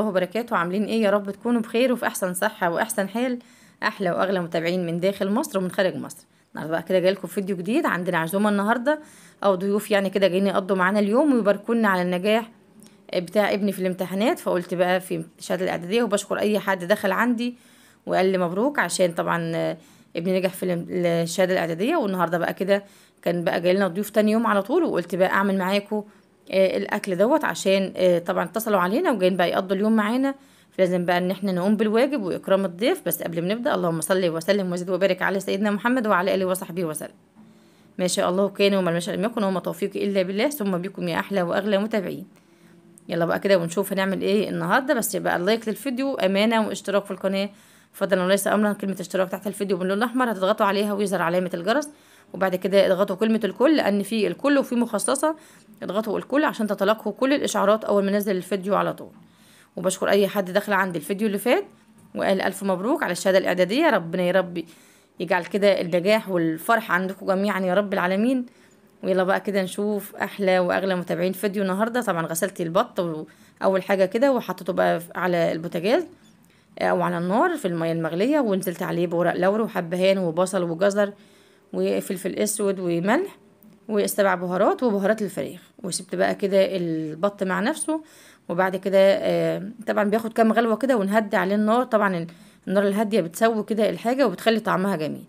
الله وبركاته عاملين ايه يا رب تكونوا بخير وفي احسن صحه واحسن حال احلى واغلى متابعين من داخل مصر ومن خارج مصر النهارده بقى كده جايلكم فيديو جديد عندنا عزومه النهارده او ضيوف يعني كده جايين يقضوا معانا اليوم ويباركونا على النجاح بتاع ابني في الامتحانات فقلت بقى في شهاده الاعداديه وبشكر اي حد دخل عندي وقال لي مبروك عشان طبعا ابني نجح في الشهاده الاعداديه والنهارده بقى كده كان بقى جاي لنا ضيوف تاني يوم على طول وقلت بقى اعمل معاكم آه، الاكل دوت عشان آه، طبعا اتصلوا علينا وجايين بقى يقضوا اليوم معانا لازم بقى ان احنا نقوم بالواجب واكرام الضيف بس قبل ما نبدا اللهم صل وسلم وزد وبارك على سيدنا محمد وعلى اله وصحبه وسلم ما شاء الله كان وما لم لم يكن وما توفيقي الا بالله ثم بكم يا احلى واغلى متابعين يلا بقى كده ونشوف هنعمل ايه النهارده بس يبقى اللايك للفيديو امانه واشتراك في القناه فضلا وليس امرا كلمه اشتراك تحت الفيديو باللون الاحمر هتضغطوا عليها ويظهر علامه الجرس وبعد كده اضغطوا كلمة الكل لأن في الكل وفي مخصصة اضغطوا الكل عشان تتلقوا كل الإشعارات أول ما نزل الفيديو على طول وبشكر أي حد دخل عند الفيديو اللي فات وقال ألف مبروك على الشهادة الإعدادية ربنا يا رب يجعل كده النجاح والفرح عندكم جميعا يا رب العالمين ويلا بقى كده نشوف أحلى وأغلى متابعين فيديو النهاردة طبعا غسلت البط أول حاجة كده وحطيته بقى على البوتاجاز أو على النار في المية المغلية ونزلت عليه بورق لورو وحبهان وبصل وجزر وفلفل اسود وملح وسبع بهارات وبهارات الفريخ وسبت بقى كده البط مع نفسه وبعد كده آه، طبعا بياخد كام غلوه كده ونهدي عليه النار طبعا النار الهاديه بتسوي كده الحاجه وبتخلي طعمها جميل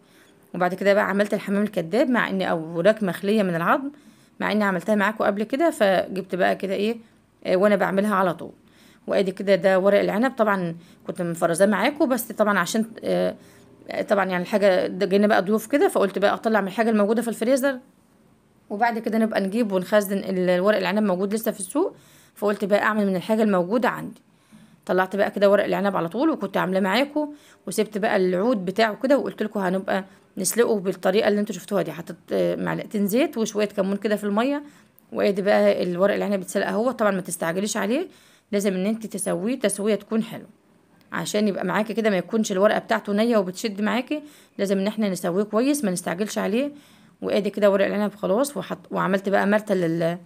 وبعد كده بقى عملت الحمام الكذاب مع ان او وراك مخليه من العظم مع اني عملتها معاكم قبل كده فجبت بقى كده ايه آه، وانا بعملها على طول وادي كده ده ورق العنب طبعا كنت مفرزاه معاكم بس طبعا عشان آه، طبعا يعني الحاجه جينا بقى ضيوف كده فقلت بقى اطلع من الحاجه الموجوده في الفريزر وبعد كده نبقى نجيب ونخزن الورق العنب موجود لسه في السوق فقلت بقى اعمل من الحاجه الموجوده عندي طلعت بقى كده ورق العنب على طول وكنت عاملاه معاكم وسبت بقى العود بتاعه كده وقلت لكم هنبقى نسلقه بالطريقه اللي انتوا شفتوها دي حطيت آه، معلقتين زيت وشويه كمون كده في الميه وادي بقى الورق العنب بيتسلق اهو طبعا ما تستعجليش عليه لازم ان انت تسويه تسويه تكون حلوه عشان يبقى معاكي كده ما يكونش الورقه بتاعته نيه وبتشد معاكي لازم ان احنا نسويه كويس ما نستعجلش عليه وادي كده ورق العنب خلاص وحط وعملت بقى مرتل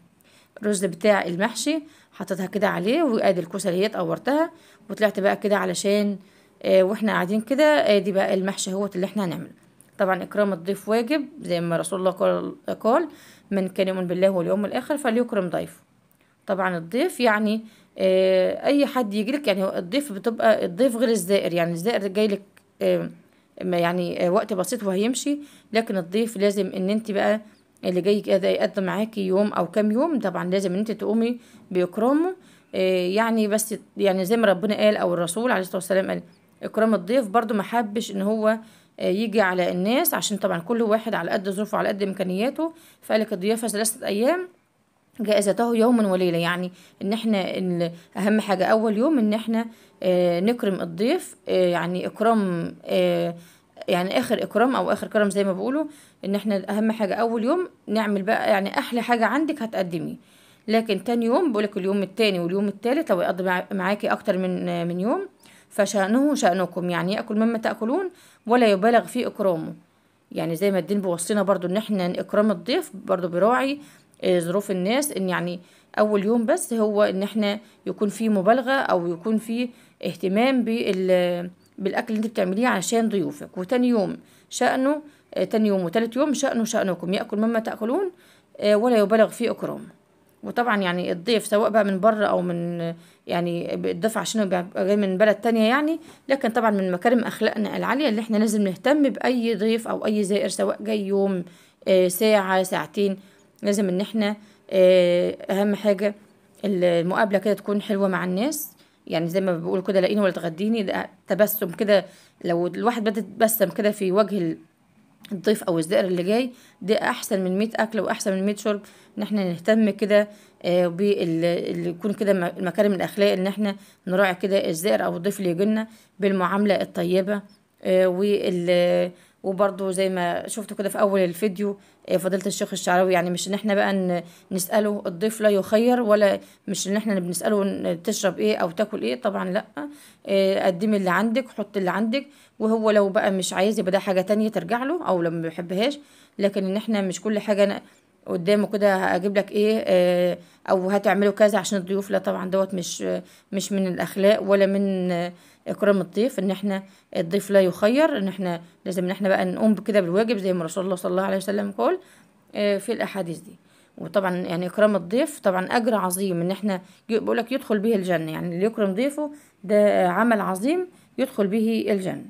الرز بتاع المحشي حطيتها كده عليه وادي الكوسه اللي هي اتقورتها وطلعت بقى كده علشان آه واحنا قاعدين كده ادي بقى المحشي اهوت اللي احنا هنعمله طبعا اكرام الضيف واجب زي ما رسول الله قال من كان يؤمن بالله واليوم الاخر فليكرم ضيفه طبعا الضيف يعني آه، اي حد يجي لك يعني الضيف بتبقى الضيف غير الزائر يعني الزائر جاي لك آه، يعني آه، وقت بسيط وهيمشي لكن الضيف لازم ان انت بقى اللي جاي يقدم معاكي يوم او كام يوم طبعا لازم ان انت تقومي باكرامه يعني بس يعني زي ما ربنا قال او الرسول عليه الصلاه والسلام قال اكرام الضيف برضو ما حبش ان هو يجي على الناس عشان طبعا كل واحد على قد ظروفه على قد امكانياته فقالك الضيافه ثلاثه ايام جائزته يوما وليلة يعني ان احنا إن اهم حاجة اول يوم ان احنا آه، نكرم الضيف آه، يعني اكرام آه، يعني اخر اكرام او اخر كرم زي ما بيقولوا ان احنا اهم حاجة اول يوم نعمل بقى يعني احلى حاجة عندك هتقدمي لكن تاني يوم بقولك اليوم التاني واليوم التالت لو يقضي معاكي اكتر من من يوم فشأنه شأنكم يعني يأكل مما تأكلون ولا يبالغ في إكرامه يعني زي ما الدين بيوصينا برضو ان احنا اكرام الضيف برضو بيراعي آه، ظروف الناس ان يعني اول يوم بس هو ان احنا يكون في مبالغه او يكون في اهتمام بال بالاكل اللي انت بتعمليه عشان ضيوفك وتاني يوم شأنه آه، تاني يوم وتالت يوم شأنه شأنكم يأكل مما تأكلون آه، ولا يبالغ في إكرام وطبعا يعني الضيف سواء بقى من بره او من يعني الضيف عشان جاي من بلد تانية يعني لكن طبعا من مكارم اخلاقنا العاليه اللي احنا لازم نهتم باي ضيف او اي زائر سواء جاي يوم ساعه ساعتين لازم ان احنا آه، اهم حاجه المقابله كده تكون حلوه مع الناس يعني زي ما بقول كده لاقيني ولا تغديني تبسم كده لو الواحد بدا يتبسم كده في وجه الضيف او الزائر اللي جاي ده احسن من 100 اكل واحسن من 100 شرب ان احنا نهتم كده آه، بال يكون كده مكارم الاخلاق ان احنا نراعي كده الزائر او الضيف اللي يجي بالمعامله الطيبه آه، وال وبرضه زي ما شفتوا كده في اول الفيديو آه، فضيله الشيخ الشعراوي يعني مش ان احنا بقى نساله الضيف لا يخير ولا مش ان احنا بنساله تشرب ايه او تاكل ايه طبعا لا آه، قدمي اللي عندك حط اللي عندك وهو لو بقى مش عايز يبقى ده حاجه تانية ترجع له او لو ما بيحبهاش لكن ان احنا مش كل حاجه قدامه كده هجيب لك ايه آه او هتعمله كذا عشان الضيوف لا طبعا دوت مش آه، مش من الاخلاق ولا من آه، اكرام الضيف ان احنا الضيف لا يخير ان احنا لازم ان احنا بقى نقوم بكده بالواجب زي ما رسول الله صلى الله عليه وسلم قال آه في الاحاديث دي وطبعا يعني اكرام الضيف طبعا اجر عظيم ان احنا بيقول لك يدخل به الجنه يعني اللي يكرم ضيفه ده عمل عظيم يدخل به الجنه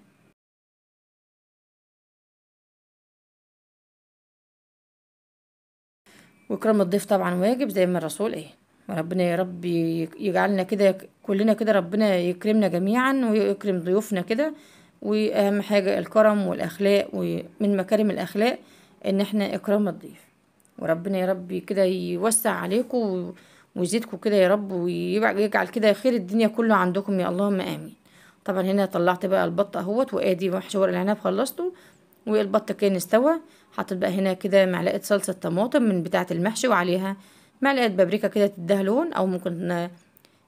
واكرام الضيف طبعا واجب زي ما الرسول قال ربنا يا رب يجعلنا كده كلنا كده ربنا يكرمنا جميعا ويكرم ضيوفنا كده واهم حاجه الكرم والاخلاق ومن مكارم الاخلاق ان احنا اكرام الضيف وربنا يا رب كده يوسع عليكم ويزيدكم كده يا رب ويجعل كده خير الدنيا كله عندكم يا اللهم امين طبعا هنا طلعت بقى البط اهوت وادي محشور العنب خلصته والبط كان استوى حطيت بقى هنا كده معلقه صلصه طماطم من بتاعه المحشي وعليها معلقه بابريكا كده تديها لون او ممكن آه،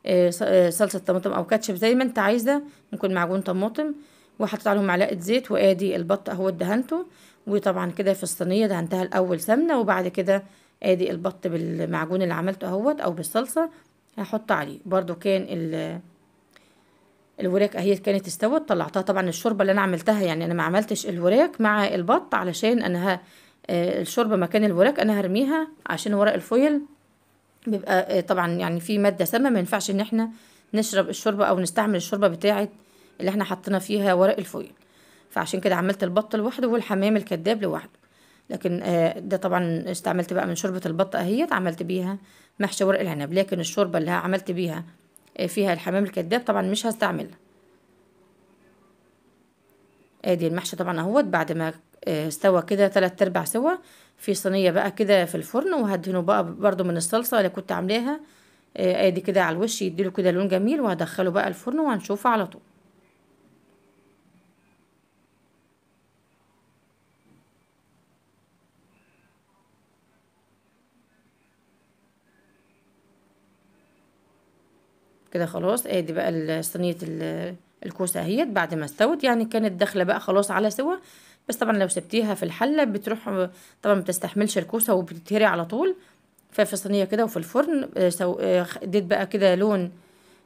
آه، صلصه طماطم او كاتشب زي ما انت عايزه ممكن معجون طماطم وحطيت عليهم معلقه زيت وادي البط اهو دهنته وطبعا كده في الصينيه دهنتها الاول سمنه وبعد كده ادي البط بالمعجون اللي عملته اهوت او بالصلصه هحط عليه برده كان الوراك اهي كانت استوت طلعتها طبعا الشوربه اللي انا عملتها يعني انا ما عملتش الوراك مع البط علشان انا ها آه، الشوربه مكان الوراك انا هرميها عشان ورق الفويل بيبقى آه، طبعا يعني في ماده سامه ما ينفعش ان احنا نشرب الشوربه او نستعمل الشوربه بتاعه اللي احنا حطينا فيها ورق الفويل فعشان كده عملت البط لوحده والحمام الكذاب لوحده لكن آه، ده طبعا استعملت بقى من شوربه البط اهيت عملت بيها محشي ورق العنب لكن الشوربه اللي عملت بيها آه، فيها الحمام الكذاب طبعا مش هستعملها ادي المحشي طبعا اهوت بعد ما آه، استوى كده تلات ارباع سوا في صينيه بقى كده في الفرن وهدهنه بقى برضو من الصلصه اللي كنت عاملاها آه، ادي كده على الوش يديله كده لون جميل وهدخله بقى الفرن وهنشوفه على طول كده خلاص ادي بقى صينيه الكوسه اهيت بعد ما استوت يعني كانت داخله بقى خلاص على سوا بس طبعا لو سبتيها في الحله بتروح طبعا ما بتستحملش الكوسه وبتتهري على طول ففي الصينيه كده وفي الفرن آه، آه، اديت بقى كده لون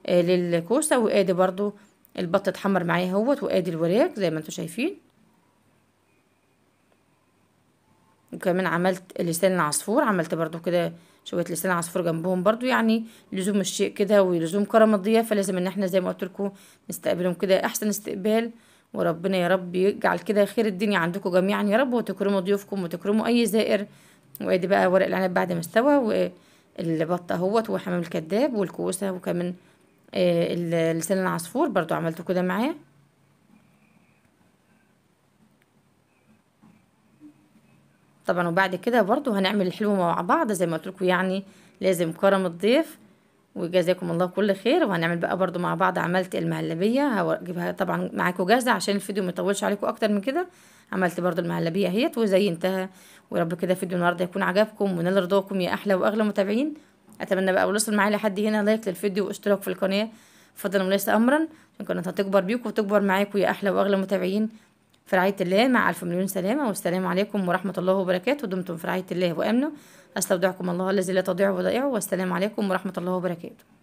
آه، للكوسه وادي برضو البط اتحمر معايا اهوت وادي الوراك زي ما انتم شايفين وكمان عملت لسان العصفور عملت برضو كده شويه لسان عصفور جنبهم برضو يعني لزوم الشيء كده ولزوم كرم الضيافه لازم ان احنا زي ما قلت لكم نستقبلهم كده احسن استقبال وربنا يا رب يجعل كده خير الدنيا عندكم جميعا يا رب وتكرموا ضيوفكم وتكرموا اي زائر وادي بقى ورق العنب بعد ما استوى والبطة اهوت وحمام الكذاب والكوسه وكمان آه، لسان العصفور برضو عملته كده معاه طبعا وبعد كده برضو هنعمل الحلوة مع بعض زي ما قلت لكم يعني لازم كرم الضيف وجزاكم الله كل خير وهنعمل بقى برضو مع بعض عملت المهلبية هجيبها طبعا معاكم جاهزة عشان الفيديو ما يطولش عليكم اكتر من كده عملت برضو المهلبية اهيت وزينتها ورب كده فيديو النهارده يكون عجبكم ونال رضاكم يا احلى واغلى متابعين اتمنى بقى وصل معايا لحد هنا لايك للفيديو واشتراك في القناه فضلا وليس امرا القناه هتكبر بيكم وتكبر معاكم يا احلى واغلى متابعين في رعاية الله مع ألف مليون سلامة والسلام عليكم ورحمة الله وبركاته دمتم في رعاية الله وأمنه أستودعكم الله الذي لا تضيع ودائعه والسلام عليكم ورحمة الله وبركاته